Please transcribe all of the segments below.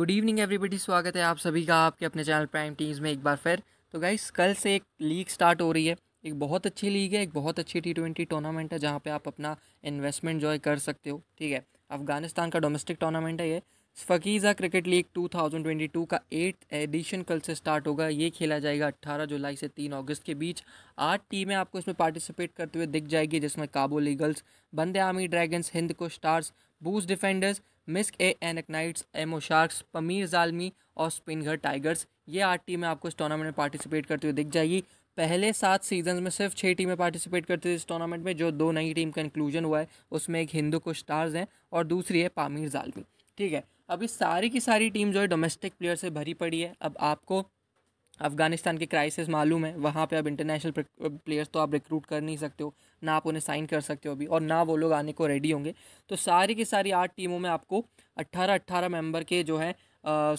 good evening everybody स्वागत है आप सभी का आपके अपने चैनल प्राइम टीम्स में एक बार फिर तो गाइस कल से एक लीग स्टार्ट हो रही है एक बहुत अच्छी लीग है एक बहुत अच्छी टी ट्वेंटी टूर्नामेंट है जहाँ पे आप अपना इन्वेस्टमेंट जॉय कर सकते हो ठीक है अफगानिस्तान का डोमेस्टिक टूर्नामेंट है ये फकीज़ा क्रिकेट लीग 2022 का एट एडिशन कल से स्टार्ट होगा ये खेला जाएगा 18 जुलाई से 3 अगस्त के बीच आठ टीमें आपको इसमें पार्टिसिपेट करते हुए दिख जाएगी जिसमें काबुल ईगल्स बंदे आर्मी ड्रैगन्स हिंद को स्टार्स बूज डिफेंडर्स मिस्क ए नाइट्स एमो शार्क्स पमीर जालमी और स्पिनघर टाइगर्स ये आठ टीमें आपको इस टूर्नामेंट में पार्टिसिपेट करते हुए दिख जाएगी पहले सात सीजन में सिर्फ छः टीमें पार्टिसिपेट करती थी इस टूर्नामेंट में जो दो नई टीम का इंक्लूजन हुआ है उसमें एक हिंदू को स्टार्स हैं और दूसरी है पामीर जालमी ठीक है अभी सारी की सारी टीम जो है डोमेस्टिक प्लेयर से भरी पड़ी है अब आपको अफ़गानिस्तान की क्राइसिस मालूम है वहाँ पे अब इंटरनेशनल प्लेयर्स तो आप रिक्रूट कर नहीं सकते हो ना आप उन्हें साइन कर सकते हो अभी और ना वो लोग आने को रेडी होंगे तो सारी की सारी आठ टीमों में आपको अट्ठारह अट्ठारह मेंबर के जो है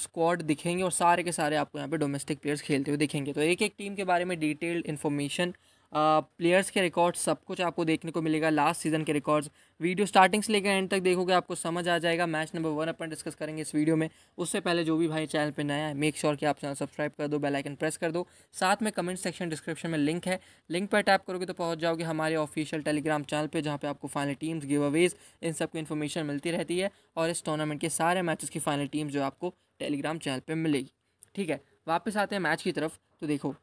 स्क्वाड दिखेंगे और सारे के सारे आपको यहाँ पे डोमेस्टिक प्लेयर्स खेलते हुए दिखेंगे तो एक एक टीम के बारे में डिटेल्ड इन्फॉर्मेशन प्लेयर्स के रिकॉर्ड सब कुछ आपको देखने को मिलेगा लास्ट सीजन के रिकॉर्ड्स वीडियो स्टार्टिंग से लेकर एंड तक देखोगे आपको समझ आ जाएगा मैच नंबर वन अपन डिस्कस करेंगे इस वीडियो में उससे पहले जो भी भाई चैनल पर नया है मेक श्योर कि आप चैनल सब्सक्राइब कर दो बेलाइकन प्रेस कर दो साथ में कमेंट सेक्शन डिस्क्रिप्शन में लिंक है लिंक पर टैप करोगे तो पहुँच जाओगे हमारे ऑफिशियल टेलीग्राम चैनल पर जहाँ पर आपको फाइनल टीम्स गिव अवेज इन सब की इन्फॉर्मेशन मिलती रहती है और इस टूर्नामेंट के सारे मैचेस की फाइनल टीम्स जो आपको टेलीग्राम चैनल पर मिलेगी ठीक है वापस आते हैं मैच की तरफ तो देखो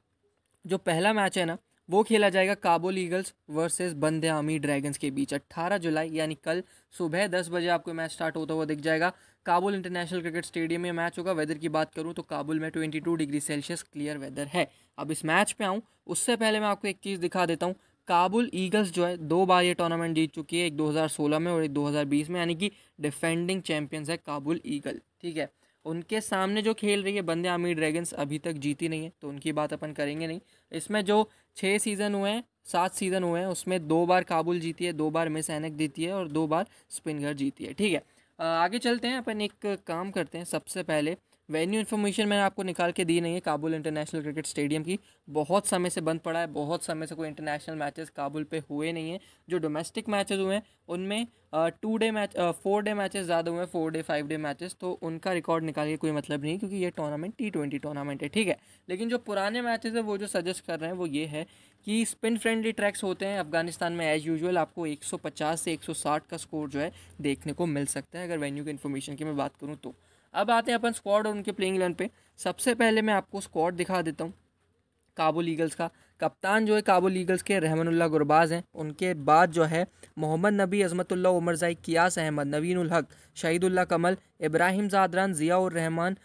जो पहला मैच है ना वो खेला जाएगा काबुल ईगल्स वर्सेस बंदे आमी ड्रैगन्स के बीच 18 जुलाई यानी कल सुबह 10 बजे आपको मैच स्टार्ट होता हुआ दिख जाएगा काबुल इंटरनेशनल क्रिकेट स्टेडियम में मैच होगा वेदर की बात करूँ तो काबुल में 22 डिग्री सेल्सियस क्लियर वेदर है अब इस मैच पे आऊँ उससे पहले मैं आपको एक चीज़ दिखा देता हूँ काबुल ईगल्स जो है दो बार ये टूर्नामेंट जीत चुकी है एक सोलह में और एक बीस में यानी कि डिफेंडिंग चैम्पियंस है काबुल ईगल ठीक है उनके सामने जो खेल रही है बंदे आमिर ड्रैगन्स अभी तक जीती नहीं है तो उनकी बात अपन करेंगे नहीं इसमें जो छः सीज़न हुए हैं सात सीज़न हुए हैं उसमें दो बार काबुल जीती है दो बार मिस एनक जीती है और दो बार स्पिनगर जीती है ठीक है आगे चलते हैं अपन एक काम करते हैं सबसे पहले वेन्यू इन्फॉर्मेशन मैंने आपको निकाल के दी नहीं है काबुल इंटरनेशनल क्रिकेट स्टेडियम की बहुत समय से बंद पड़ा है बहुत समय से कोई इंटरनेशनल मैचेस काबुल पे हुए नहीं हैं जो डोमेस्टिक मैचेस हुए हैं उनमें two day match four day matches ज़्यादा हुए हैं four day five day matches तो उनका रिकॉर्ड निकाल के कोई मतलब नहीं क्योंकि ये टूर्नामेंट टी ट्वेंटी टूर्नामेंट है ठीक है लेकिन जो पुराने मैचेज है वो जो सजेस्ट कर रहे हैं वो ये है कि स्पिन फ्रेंडली ट्रैक्स होते हैं अफगानिस्तान में एज यूजल आपको एक से एक का स्कोर जो है देखने को मिल सकता है अगर वेन्यू की इन्फॉर्मेशन की मैं बात करूँ तो अब आते हैं अपन स्क्वाड और उनके प्लेइंग इलेवन पे सबसे पहले मैं आपको स्क्वाड दिखा देता हूँ काबुल ईगल्स का कप्तान जो है काबुल ईगल्स के रहमानुल्ला गुरबाज हैं उनके बाद जो है मोहम्मद नबी अजमतुल्ला उमरजाई कियास अहमद नवीन हक शहीदुल्ला कमल इब्राहिम जादरान ज़ियाउररहमान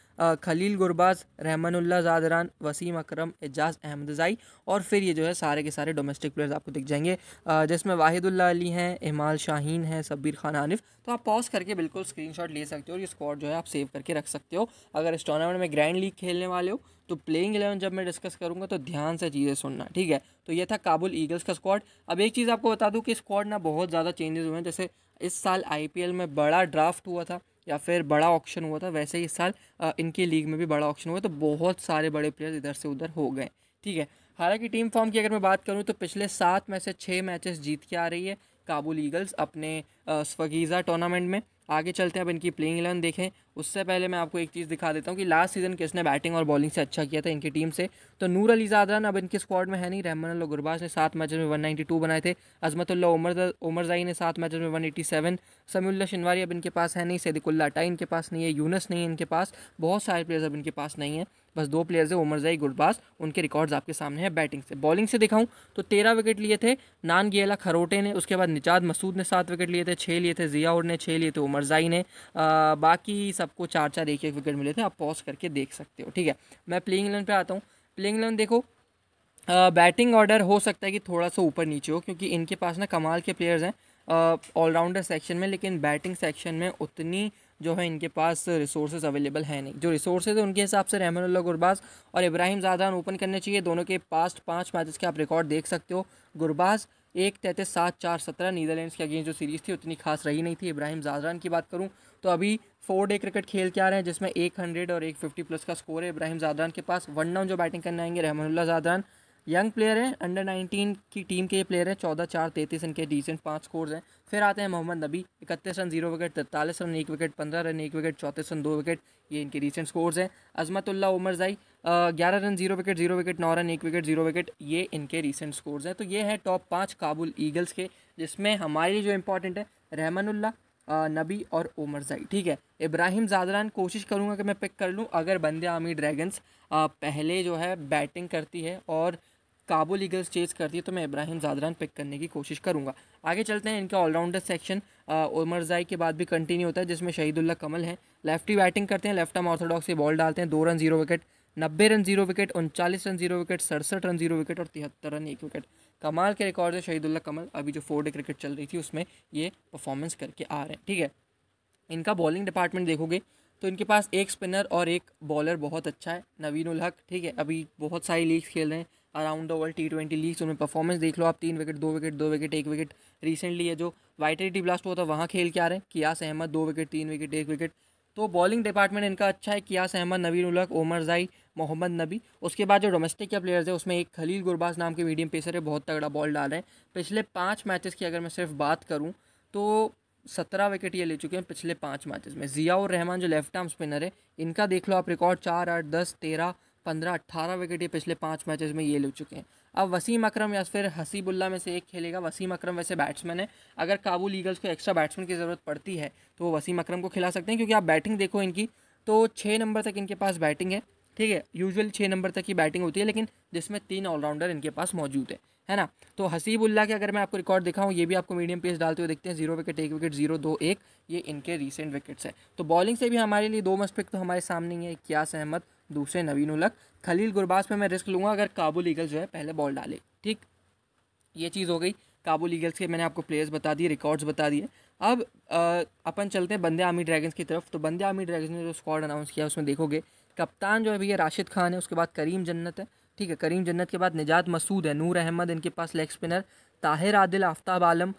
खलील गुरबाज रहमानुल्ला जादरान वसीम अकरम एजाज अहमदजाई और फिर ये जो है सारे के सारे डोमेस्टिक प्लेयर्स आपको दिख जाएंगे जिसमें वाहिदुल्ला अली हैं इमाल शाहीन हैं सब्बीर खान आनिफ तो आप पॉज करके बिल्कुल स्क्रीनशॉट ले सकते हो और ये स्कॉड जो है आप सेव करके रख सकते हो अगर इस टूर्नामेंट में ग्रैंड लीग खेलने वाले हो तो प्लेइंग एलेवन जब मैं डिस्कस करूँगा तो ध्यान से चीज़ें सुनना ठीक है तो ये था काबुल ईगल्स का स्क्वाड अब एक चीज़ आपको बता दूँ कि स्क्वाड ना बहुत ज़्यादा चेंजेस हुए हैं जैसे इस साल आई में बड़ा ड्राफ्ट हुआ था या फिर बड़ा ऑप्शन हुआ था वैसे ही इस साल इनकी लीग में भी बड़ा ऑप्शन हुआ तो बहुत सारे बड़े प्लेयर इधर से उधर हो गए ठीक है हालांकि टीम फॉर्म की अगर मैं बात करूँ तो पिछले सात में से छः मैचेस जीत के आ रही है काबुल ईगल्स अपने स्वगीज़ा टूर्नामेंट में आगे चलते हैं अब इनकी प्लेइंग इलेवन देखें उससे पहले मैं आपको एक चीज़ दिखा देता हूँ कि लास्ट सीजन किसने बैटिंग और बॉलिंग से अच्छा किया था इनकी टीम से तो नूर अली जादरान अब इनके स्क्वाड में है नहीं रहमान और गुरबाज ने सात मैचेस में 192 बनाए थे अजमतुल्ला उमर उमरजाई ने सात मैचेस में 187 समील्ला शिनवारी अब इनके पास है नहीं सैदिकुल्ला अटाई इनके पास नहीं है यूनस नहीं है इनके पास बहुत सारे प्लेयर्स अब इनके पास नहीं है बस दो प्लेयर्स हैं जई गुरबास उनके रिकॉर्ड्स आपके सामने हैं बैटिंग से बॉलिंग से दिखाऊं तो तेरह विकेट लिए थे नान गेला खरोटे ने उसके बाद निजाद मसूद ने सात विकेट लिए थे छः लिए थे जियाउड ने छः लिए थे उमरजाई ने आ, बाकी सबको चार चार एक एक विकेट मिले थे आप पॉज करके देख सकते हो ठीक है मैं प्लेइंग इलेवन पर आता हूँ प्लेइंग इलेवन देखो बैटिंग ऑर्डर हो सकता है कि थोड़ा सा ऊपर नीचे हो क्योंकि इनके पास ना कमाल के प्लेयर्स हैं ऑलराउंडर सेक्शन में लेकिन बैटिंग सेक्शन में उतनी जो है इनके पास रिसोर्सेज अवेलेबल है नहीं जो रिसोर्सेज है उनके हिसाब से रहमान गुरबाज और इब्राहिम जादान ओपन करने चाहिए दोनों के पास्ट पाँच मैचेस के आप रिकॉर्ड देख सकते हो गुरबाज एक तैंतीस सात चार सत्रह नीदरलैंड्स के अगेंस्ट जो सीरीज़ थी उतनी खास रही नहीं थी इब्राहिम जादरान की बात करूं तो अभी फोर डे क्रिकेट खेल के आ रहे हैं जिसमें एक हंड्रेड और एक फिफ्टी प्लस का स्कोर है इब्राहिम जादरान के पास वन डाउन जो बैटिंग करने आएंगे रहमानुल्ला जादरान यंग प्लेयर हैं अंडर नाइनटीन की टीम के ये प्लेयर हैं चौदह चार तैंतीस इनके डिसेंट पाँच स्कोर हैं फिर आते हैं मोहम्मद नबी इकतीस रन जीरो विकेट तैंतालीस रन एक विकेट पंद्रह रन एक विकेट चौंतीस रन दो विकेट ये इनके रिसेंट स्कोर्स हैं अजमतुल्ला उमर जई ग्यारह run zero wicket zero wicket नौ रन एक विकेट जीरो विकेट ये इनके रिसेंट स्कोर्स हैं तो ये है टॉप पाँच काबुल ईगल्स के जिसमें हमारे लिए जो इंपॉर्टेंट है रहमानुल्ला नबी और उमर जई ठीक है इब्राहिम जादरान कोशिश करूँगा कि मैं पिक कर लूँ अगर बंदे आमी ड्रैगन्स पहले जो है बैटिंग करती है और काबुल ईगल्स चेस करती है तो मैं इब्राहिम जादरान पिक करने की कोशिश करूँगा आगे चलते हैं इनका ऑलराउंडर सेक्शन उमरजाई के बाद भी कंटिन्यू होता है जिसमें शहीदुल्ला कमल हैं लेफ्टी बैटिंग करते हैं लेफ्ट हम ऑर्थोडॉक्स से बॉल डालते हैं दो रन जीरो विकेट नब्बे रन जीरो विकेट उनचालीस रन जीरो विकेट सड़सठ रन जीरो विकेट और तिहत्तर रन एक विकेट कमाल के रिकॉर्ड है शहीदुल्ला कमल अभी जो फोर डे क्रिकेट चल रही थी उसमें ये परफॉर्मेंस करके आ रहे हैं ठीक है इनका बॉलिंग डिपार्टमेंट देखोगे तो इनके पास एक स्पिनर और एक बॉलर बहुत अच्छा है नवीन उल हक ठीक है अभी बहुत सारी लीग खेल रहे हैं around the world T twenty leagues उनमें परफॉर्मेंस देख लो आप तीन विकेट दो विकेट दो विकेट एक विकेट रिसेंटली है जो वाइट टी ब्लास्ट हुआ था वहाँ खेल के आ रहे हैं कियास अहमद दो विकेट तीन विकेट एक विकेट तो बॉलिंग डिपार्टमेंट इनका अच्छा है कियास अहमद नवीन उलक उमर जाई मोहम्मद नबी उसके बाद जो डोमेस्टिक के प्लेयर्स है उसमें एक खलील गुरबाज नाम के मीडियम पेसर है बहुत तगड़ा बॉल डाल रहे हैं पिछले पाँच मैचेस की अगर मैं सिर्फ बात करूँ तो सत्रह विकेट ये ले चुके हैं पिछले पाँच मैचेस में ज़िया रहमान जो लेफ्ट आर्म स्पिनर है इनका देख लो आप रिकॉर्ड चार आठ दस तेरह पंद्रह अट्ठारह विकेट ये पिछले पाँच मैचेस में ये ले चुके हैं अब वसीम अकरम या फिर हसीबुल्ला में से एक खेलेगा वसीम अकरम वैसे बैट्समैन है अगर काबुल ईगल्स को एक्स्ट्रा बैट्समैन की ज़रूरत पड़ती है तो वो वसीम अकरम को खिला सकते हैं क्योंकि आप बैटिंग देखो इनकी तो छः नंबर तक इनके पास बैटिंग है ठीक है यूजुअल छः नंबर तक की बैटिंग होती है लेकिन जिसमें तीन ऑलराउंडर इनके पास मौजूद है है ना तो हसीबुल्ला के अगर मैं आपको रिकॉर्ड दिखाऊं ये भी आपको मीडियम पेस डालते हुए देखते हैं जीरो विकेट एक विकेट जीरो दो एक ये इनके रिसेंट विकेट्स है तो बॉलिंग से भी हमारे लिए दो मस्पिक तो हमारे सामने ही है क्या सहमत दूसरे नवीन उलक खलील गुरबाज पे मैं रिस्क लूँगा अगर काबुल ईगल्स जो है पहले बॉल डाले ठीक ये चीज़ हो गई काबुल ईगल्स के मैंने आपको प्लेयर्स बता दिए रिकॉर्ड्स बता दिए अब अपन चलते हैं बंदे आर्मी ड्रैगन्स की तरफ तो बंदे आर्मी ड्रैगन्स ने जो स्क्वाड अनाउंस किया उसमें देखोगे कप्तान जो है भैया राशिद खान है उसके बाद करीम जन्नत है ठीक है करीम जन्नत के बाद निजात मसूद है नूर अहमद इनके पास लेग स्पिनर ताहिर आदिल आफ्ताब आलम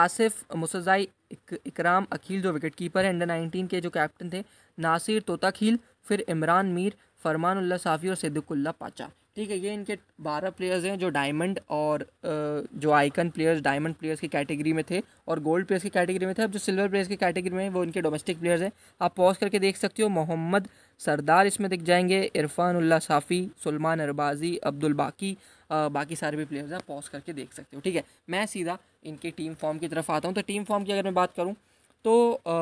आसिफ मुसजाई इक, इकराम अकील जो विकेट कीपर है अंडर नाइनटीन के जो कैप्टन थे नासिर तोताखील फिर इमरान मीर फरमान उल्ला साफ़ी और सिद्दीकुल्ला पाचा ठीक है ये इनके बारह प्लेयर्स हैं जो डायमंड और जो आइकन प्लेयर्स डायमंड प्लेयर्स की कैटेगरी में थे और गोल्ड प्लेयर्स की कैटेगरी में थे अब जो सिल्वर प्लेयर्स की कैटेगरी में वो इनके डोमेस्टिक प्लेयर्स हैं आप पॉज करके देख सकते हो मोहम्मद सरदार इसमें दिख जाएंगे इरफान उल्ला साफ़ी सलमान अरबाजी अब्दुल बाकी आ, बाकी सारे भी प्लेयर्स हैं पॉज करके देख सकते हो ठीक है मैं सीधा इनके टीम फॉर्म की तरफ आता हूँ तो टीम फॉर्म की अगर मैं बात करूँ तो आ,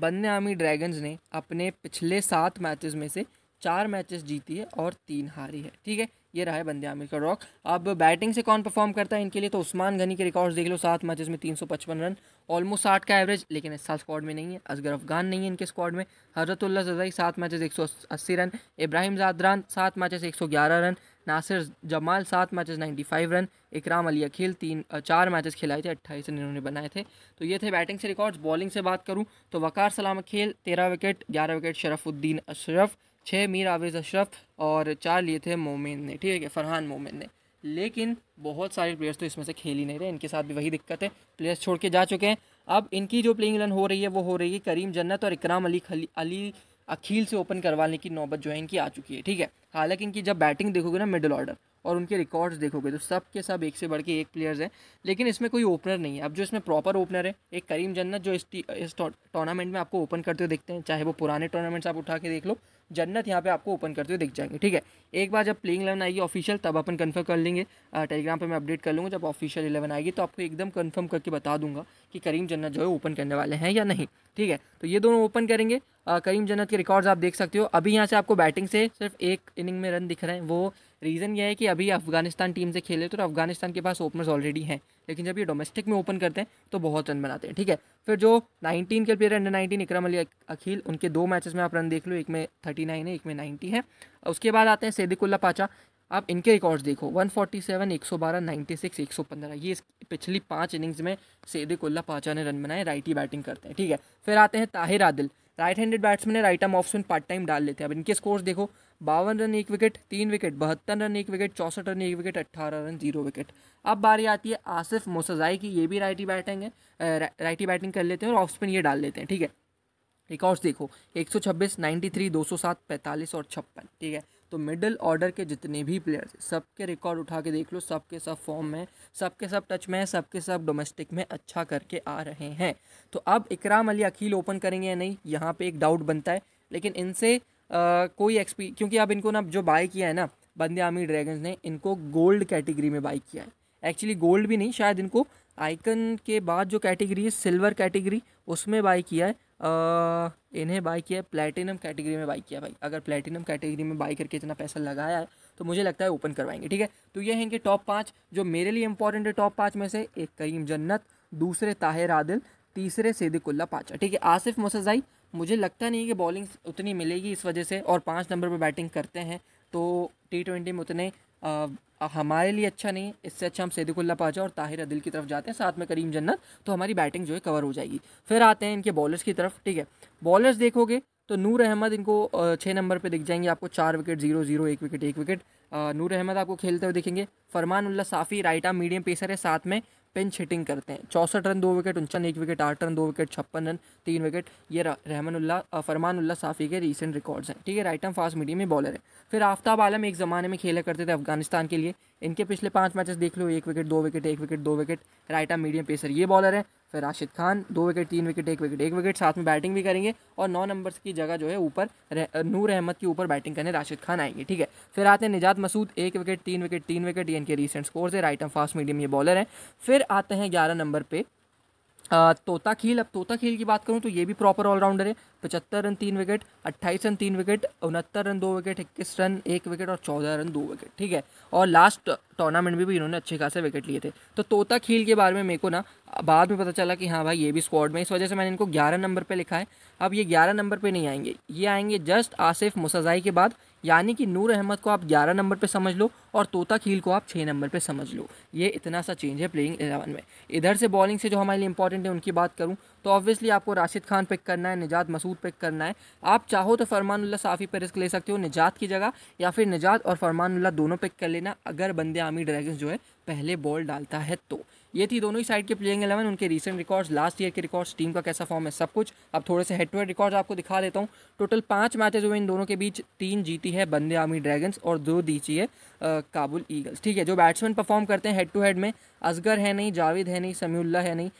बन्ने आर्मी ड्रैगन्स ने अपने पिछले सात मैचेस में से चार मैचेस जीती है और तीन हारी है ठीक है ये रहा है बंदे आमिर का रॉक अब बैटिंग से कौन परफॉर्म करता है इनके लिए तो उस्मान गनी के रिकॉर्ड्स देख लो सात मैचेस में तीन सौ पचपन रन ऑलमोस्ट साठ का एवरेज लेकिन इस साल स्क्वाड में नहीं है असगर अफगान नहीं है इनके स्क्वाड में हजरतुल्ला जदाई सात मैचेस एक सौ अस्सी रन इब्राहिम जादरान सात मैचेस एक सौ ग्यारह रन नासिर जमाल सात मैचेस फाइव रन इकराम अली अखिल तीन चार मैचेस खिलाए थे अट्ठाईस रन इन्होंने बनाए थे तो ये थे बैटिंग से रिकॉर्ड्स बॉलिंग से बात करूँ तो वकार सलाम अखिल तेरह विकेट ग्यारह विकेट शरफुद्दीन अशरफ छः मीर आवेज़ अशरफ और चार लिए थे मोमिन ने ठीक है फरहान मोमिन ने लेकिन बहुत सारे प्लेयर्स तो इसमें से खेल ही नहीं रहे इनके साथ भी वही दिक्कत है प्लेयर्स छोड़ के जा चुके हैं अब इनकी जो प्लेइंग रन हो रही है वो हो रही है करीम जन्नत और इकराम अली खली अली अखिल से ओपन करवाने की नौबत जो है इनकी आ चुकी है ठीक है हालांकि इनकी जब बैटिंग देखोगे ना मिडिल ऑर्डर और उनके रिकॉर्ड्स देखोगे तो सब के सब एक से बढ़ के एक प्लेयर्स हैं लेकिन इसमें कोई ओपनर नहीं है अब जो इसमें प्रॉपर ओपनर है एक करीम जन्नत जो इस इस टूर्नामेंट में आपको ओपन करते हुए देखते हैं चाहे वो पुराने टूर्नामेंट्स आप उठा के देख लो जन्नत यहाँ पे आपको ओपन करते हुए दिख जाएंगे ठीक है एक बार जब प्लेइंग इलेवन आएगी ऑफिशियल तब अपन कन्फर्म कर लेंगे टेलीग्राम पर मैं अपडेट कर लूँगा जब ऑफिशियल इलेवन आएगी तो आपको एकदम कन्फर्म करके बता दूंगा कि करीम जन्नत जो है ओपन करने वाले हैं या नहीं ठीक है तो ये दोनों ओपन करेंगे करीम जन्नत के रिकॉर्ड्स आप देख सकते हो अभी यहाँ से आपको बैटिंग से सिर्फ एक इनिंग में रन दिख रहे हैं वो रीज़न ये है कि अभी अफगानिस्तान टीम से खेले तो, अफगानिस्तान के पास ओपनर्स ऑलरेडी हैं लेकिन जब ये डोमेस्टिक में ओपन करते हैं तो बहुत रन बनाते हैं ठीक है फिर जो 19 के प्लेयर अंडर 19 इकरम अली अखिल उनके दो मैचेस में आप रन देख लो एक में 39 है एक में 90 है उसके बाद आते हैं सैदिकुल्ला पाचा आप इनके रिकॉर्ड्स देखो 147, 112, 96, 115 ये पिछली पाँच इनिंग्स में सैदिकुल्ला पाचा ने रन बनाए राइटी बैटिंग करते हैं ठीक है फिर आते हैं Tahir Adil right handed batsman है right arm off spin part time डाल लेते हैं अब इनके स्कोर्स देखो बावन रन एक विकेट तीन विकेट बहत्तर रन एक विकेट चौसठ रन एक विकेट अट्ठारह रन जीरो विकेट अब बारी आती है आसिफ मोसजाई की ये भी राइटी बैटिंग है राइटी बैटिंग कर लेते हैं और ऑफ स्पिन ये डाल लेते हैं ठीक है रिकॉर्ड्स देखो दो सौ सात पैंतालीस और छप्पन ठीक है तो मिडिल ऑर्डर के जितने भी प्लेयर्स सबके रिकॉर्ड उठा के देख लो सबके सब फॉर्म में सबके सब टच में है सबके सब डोमेस्टिक में अच्छा करके आ रहे हैं तो अब इकराम अली अखिल ओपन करेंगे या नहीं यहाँ पे एक डाउट बनता है लेकिन इनसे कोई एक्सपी क्योंकि अब इनको ना जो बाई किया है ना बंदे आमी ड्रैगन्स ने इनको गोल्ड कैटेगरी में बाई किया है एक्चुअली गोल्ड भी नहीं शायद इनको आइकन के बाद जो कैटेगरी है सिल्वर कैटेगरी उसमें बाई किया है इन्हें बाई किया प्लेटिनम कैटेगरी में बाई किया भाई अगर प्लेटिनम कैटेगरी में बाई करके इतना पैसा लगाया है तो मुझे लगता है ओपन करवाएंगे ठीक है तो ये हैं कि टॉप पाँच जो मेरे लिए इंपॉर्टेंट है टॉप पाँच में से एक करीम जन्नत दूसरे ताहिर आदिल तीसरे सिद्दिकुल्ला पाचा ठीक है आसिफ मुसजाई मुझे लगता नहीं कि बॉलिंग उतनी मिलेगी इस वजह से और पाँच नंबर पर बैटिंग करते हैं तो टी ट्वेंटी में उतने हमारे लिए अच्छा नहीं है इससे अच्छा हम सैदिकुल्ला पाजा और ताहिर अदिल की तरफ जाते हैं साथ में करीम जन्नत तो हमारी बैटिंग जो है कवर हो जाएगी फिर आते हैं इनके बॉलर्स की तरफ ठीक है बॉलर्स देखोगे तो नूर अहमद इनको छः नंबर पे दिख जाएंगे आपको चार विकेट जीरो जीरो एक विकेट एक विकेट नूर अहमद आपको खेलते हुए दिखेंगे Farmanullah Safi right arm medium pacer है साथ में पिंच हिटिंग करते हैं चौसठ रन दो विकेट उनचान एक विकेट आठ रन दो विकेट छप्पन रन तीन विकेट ये रहमानुल्ला फरमानुल्ला साफ़ी के रिसेंट रिकॉर्ड्स हैं ठीक है राइट आर्म फास्ट मीडियम में बॉलर है फिर आफ्ताब आलम एक ज़माने में खेला करते थे अफगानिस्तान के लिए इनके पिछले पाँच मैचेस देख लो एक विकेट दो विकेट एक विकेट दो wicket right arm medium pacer ये बॉलर है फिर राशिद खान दो विकेट तीन विकेट एक विकेट एक विकेट साथ में बैटिंग भी करेंगे और नौ नंबर्स की जगह जो है ऊपर नूर अहमद के ऊपर बैटिंग करने राशिद खान आएंगे ठीक है फिर आते हैं निजात मसूद एक विकेट तीन विकेट तीन विकेट ये इनके रिसेंट स्कोर्स है राइट आर्म फास्ट मीडियम ये बॉलर है फिर आते हैं ग्यारह नंबर पर तोता खेल अब तोता खेल की बात करूँ तो ये भी प्रॉपर ऑलराउंडर है पचहत्तर रन तीन विकेट अट्ठाईस रन तीन विकेट उनहत्तर रन दो विकेट इक्कीस रन एक विकेट और चौदह रन दो विकेट ठीक है और लास्ट टूर्नामेंट में भी, इन्होंने अच्छे खासे विकेट लिए थे तो तोता खेल के बारे में मेरे को ना बाद में पता चला कि हाँ भाई ये भी स्क्वाड में इस वजह से मैंने इनको ग्यारह नंबर पर लिखा है अब ये ग्यारह नंबर पर नहीं आएंगे ये आएंगे जस्ट आसिफ मुसजाई के बाद यानी कि नूर अहमद को आप ग्यारह नंबर पे समझ लो और तोता खील को आप छः नंबर पे समझ लो ये इतना सा चेंज है प्लेइंग एलेवन में इधर से बॉलिंग से जो हमारे लिए इंपॉर्टेंट है उनकी बात करूँ तो ऑब्वियसली आपको राशिद खान पिक करना है निजात मसूद पिक करना है आप चाहो तो फरमानुल्ला साफ़ी पर रिस्क ले सकते हो निजात की जगह या फिर निजात और फरमानुल्ला दोनों पिक कर लेना अगर बंदे आमी ड्रैगन जो है पहले बॉल डालता है तो ये थी दोनों ही साइड के प्लेइंग एलेवन उनके रिसेंट रिकॉर्ड्स लास्ट ईयर के रिकॉर्ड्स टीम का कैसा फॉर्म है सब कुछ अब थोड़े से हेड टू हेड रिकॉर्ड्स आपको दिखा देता हूँ टोटल पाँच मैचेज हुए इन दोनों के बीच तीन जीती है बंदे आर्मी ड्रैगन्स और दो जीती है काबुल ईगल्स ठीक है जो बैट्समैन परफॉर्म करते हैं हेड टू हेड में असगर है नहीं जावेद है नहीं समीउल्ला है नहीं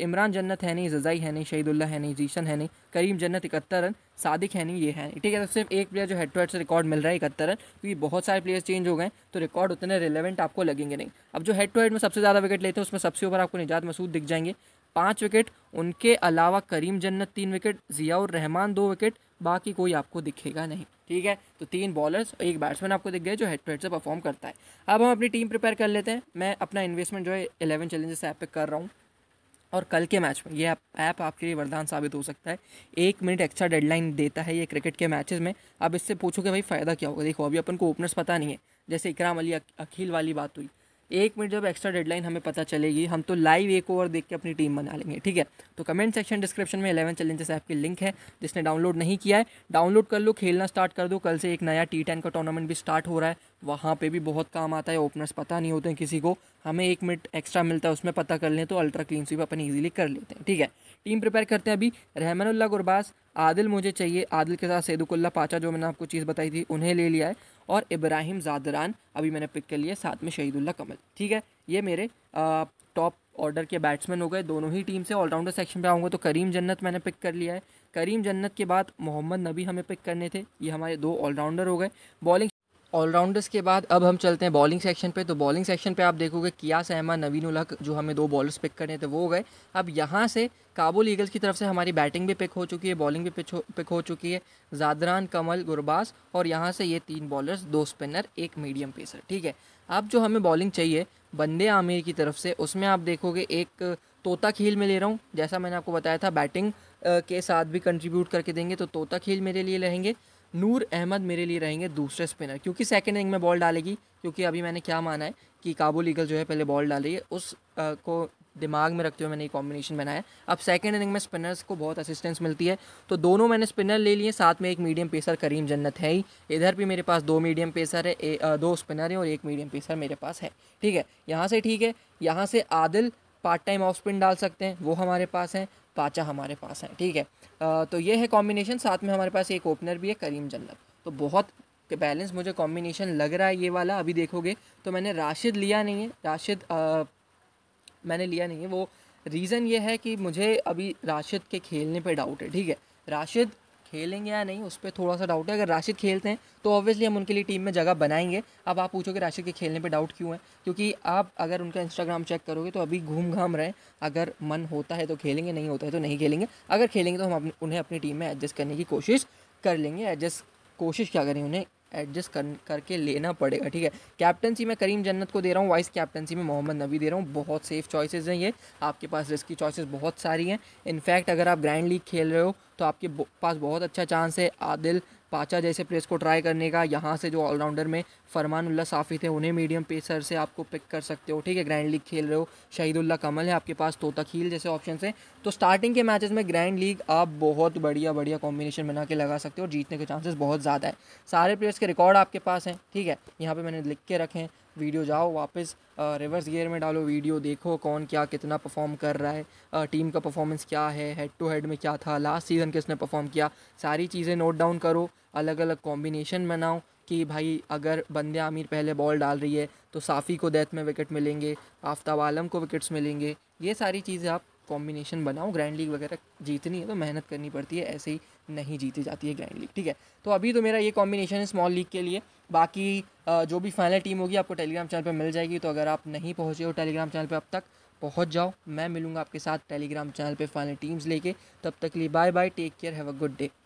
इमरान जन्नत है नहीं जजाई है नहीं शहीदुल्ला है नहीं जीशन है नहीं करीम जन्नत इकहत्तर रन सादिक है नहीं ये है नहीं ठीक है तो सिर्फ एक प्लेयर जो हेड टू हेड से रिकॉर्ड मिल रहा है इकहत्तर रन क्योंकि बहुत सारे प्लेयर्स चेंज हो गए तो रिकॉर्ड उतने रिलेवेंट आपको लगेंगे नहीं अब जो हेड टू हेड में सबसे ज़्यादा विकेट लेते हैं उसमें सबसे ऊपर आपको निजात मसूद दिख जाएंगे पाँच विकेट उनके अलावा करीम जन्नत तीन विकेट जियाउर रहमान दो विकेट बाकी कोई आपको दिखेगा नहीं ठीक है तो तीन बॉलर्स और एक बैट्समैन आपको दिख गए जो हेड टू हेड से परफॉर्म करता है अब हम अपनी टीम प्रिपेयर कर लेते हैं मैं अपना इन्वेस्टमेंट जो है एलेवन चैलेंजेस ऐप पे कर रहा हूँ और कल के मैच में ये ऐप आप, आपके लिए वरदान साबित हो सकता है एक मिनट एक्स्ट्रा डेडलाइन देता है ये क्रिकेट के मैचेस में अब इससे पूछो कि भाई फ़ायदा क्या होगा देखो अभी अपन को ओपनर्स पता नहीं है जैसे इकराम अली अखिल वाली बात हुई एक मिनट जब एक्स्ट्रा डेडलाइन हमें पता चलेगी हम तो लाइव एक ओवर देख के अपनी टीम बना लेंगे ठीक है तो कमेंट सेक्शन डिस्क्रिप्शन में इलेवन चैलेंजेस ऐप की लिंक है जिसने डाउनलोड नहीं किया है डाउनलोड कर लो खेलना स्टार्ट कर दो कल से एक नया टी टेन का टूर्नामेंट भी स्टार्ट हो रहा है वहाँ पर भी बहुत काम आता है ओपनर्स पता नहीं होते हैं किसी को हमें एक मिनट एक्स्ट्रा मिलता है उसमें पता कर लें तो अल्ट्रा क्लीन स्वीप अपन ईजिली कर लेते हैं ठीक है टीम प्रिपेयर करते हैं अभी रहमानुल्ला गुरबास आदिल मुझे चाहिए आदिल के साथ सैदुल्ला पाचा जो मैंने आपको चीज़ बताई थी उन्हें ले लिया है और इब्राहिम ज़ादरान अभी मैंने पिक कर लिया साथ में शहीदुल्ला कमल ठीक है ये मेरे टॉप ऑर्डर के बैट्समैन हो गए दोनों ही टीम से ऑलराउंडर सेक्शन पे आऊँगा तो करीम जन्नत मैंने पिक कर लिया है करीम जन्नत के बाद मोहम्मद नबी हमें पिक करने थे ये हमारे दो ऑलराउंडर हो गए बॉलिंग ऑलराउंडर्स के बाद अब हम चलते हैं बॉलिंग सेक्शन पे तो बॉलिंग सेक्शन पे आप देखोगे कियास अहमद नवीन उलक जो हमें दो बॉलर्स पिक करने थे वो हो गए अब यहाँ से काबुल ईगल्स की तरफ से हमारी बैटिंग भी पिक हो चुकी है बॉलिंग भी पिक हो चुकी है जादरान कमल गुरबास और यहाँ से ये तीन बॉलर्स दो स्पिनर एक मीडियम पेसर ठीक है अब जो हमें बॉलिंग चाहिए बंदे आमिर की तरफ से उसमें आप देखोगे एक तोता खेल में ले रहा हूँ जैसा मैंने आपको बताया था बैटिंग के साथ भी कंट्रीब्यूट करके देंगे तो तोता खेल मेरे लिए रहेंगे नूर अहमद मेरे लिए रहेंगे दूसरे स्पिनर क्योंकि सेकेंड इनिंग में बॉल डालेगी क्योंकि अभी मैंने क्या माना है कि काबुल ईगल जो है पहले बॉल डाली है उस आ, को दिमाग में रखते हुए मैंने ये कॉम्बिनेशन बनाया अब सेकेंड इनिंग में स्पिनर्स को बहुत असिस्टेंस मिलती है तो दोनों मैंने स्पिनर ले लिए साथ में एक मीडियम पेसर करीम जन्नत है ही इधर भी मेरे पास दो मीडियम पेसर है ए, आ, दो स्पिनर हैं और एक मीडियम पेसर मेरे पास है ठीक है यहाँ से ठीक है यहाँ से Adil part time off spin डाल सकते हैं वो हमारे पास हैं पाचा हमारे पास है ठीक है तो ये है कॉम्बिनेशन साथ में हमारे पास एक ओपनर भी है करीम जन्नत तो बहुत बैलेंस मुझे कॉम्बिनेशन लग रहा है ये वाला अभी देखोगे तो मैंने राशिद लिया नहीं है राशिद आ, मैंने लिया नहीं है वो रीज़न ये है कि मुझे अभी राशिद के खेलने पे डाउट है ठीक है राशिद खेलेंगे या नहीं उस पर थोड़ा सा डाउट है अगर राशिद खेलते हैं तो ऑब्वियसली हम उनके लिए टीम में जगह बनाएंगे अब आप पूछोगे राशिद के खेलने पे डाउट क्यों है क्योंकि आप अगर उनका इंस्टाग्राम चेक करोगे तो अभी घूम घाम रहे अगर मन होता है तो खेलेंगे नहीं होता है तो नहीं खेलेंगे अगर खेलेंगे तो हम उन्हें अपनी टीम में एडजस्ट करने की कोशिश कर लेंगे एडजस्ट कोशिश क्या करें उन्हें एडजस्ट कर करके लेना पड़ेगा ठीक है कैप्टनसी मैं करीम जन्नत को दे रहा हूँ वाइस कैप्टनसी में मोहम्मद नबी दे रहा हूँ बहुत सेफ चॉइसेस हैं ये आपके पास की चॉइसेस बहुत सारी हैं इनफैक्ट अगर आप ग्रैंड लीग खेल रहे हो तो आपके पास बहुत अच्छा चांस है आदिल पाचा जैसे प्लेस को ट्राई करने का यहाँ से जो ऑलराउंडर में फरमानुल्ला साफ़ी थे उन्हें मीडियम पेसर से आपको पिक कर सकते हो ठीक है ग्रैंड लीग खेल रहे हो शहीदुल्ला कमल है आपके पास तोता खील जैसे ऑप्शन हैं तो स्टार्टिंग के मैचेस में ग्रैंड लीग आप बहुत बढ़िया बढ़िया कॉम्बिनेशन बना के लगा सकते हो और जीतने के चांसेस बहुत ज़्यादा है सारे प्लेयर्स के रिकॉर्ड आपके पास हैं ठीक है यहाँ पर मैंने लिख के रखे हैं वीडियो जाओ वापस रिवर्स गियर में डालो वीडियो देखो कौन क्या कितना परफॉर्म कर रहा है आ, टीम का परफॉर्मेंस क्या है हेड टू हेड में क्या था लास्ट सीज़न किसने परफॉर्म किया सारी चीज़ें नोट डाउन करो अलग अलग कॉम्बिनेशन बनाओ कि भाई अगर बंदे आमिर पहले बॉल डाल रही है तो साफ़ी को डेथ में विकेट मिलेंगे आफ्ताब आलम को विकेट्स मिलेंगे ये सारी चीज़ें आप कॉम्बिनेशन बनाओ ग्रैंड लीग वगैरह जीतनी है तो मेहनत करनी पड़ती है ऐसे ही नहीं जीती जाती है ग्रैंड लीग ठीक है तो अभी तो मेरा ये कॉम्बिनेशन है स्मॉल लीग के लिए बाकी जो भी फाइनल टीम होगी आपको टेलीग्राम चैनल पर मिल जाएगी तो अगर आप नहीं पहुँचे हो टेलीग्राम चैनल पर अब तक पहुँच जाओ मैं मिलूंगा आपके साथ टेलीग्राम चैनल पर फाइनल टीम्स लेके तब तक लिए bye bye take care have a good day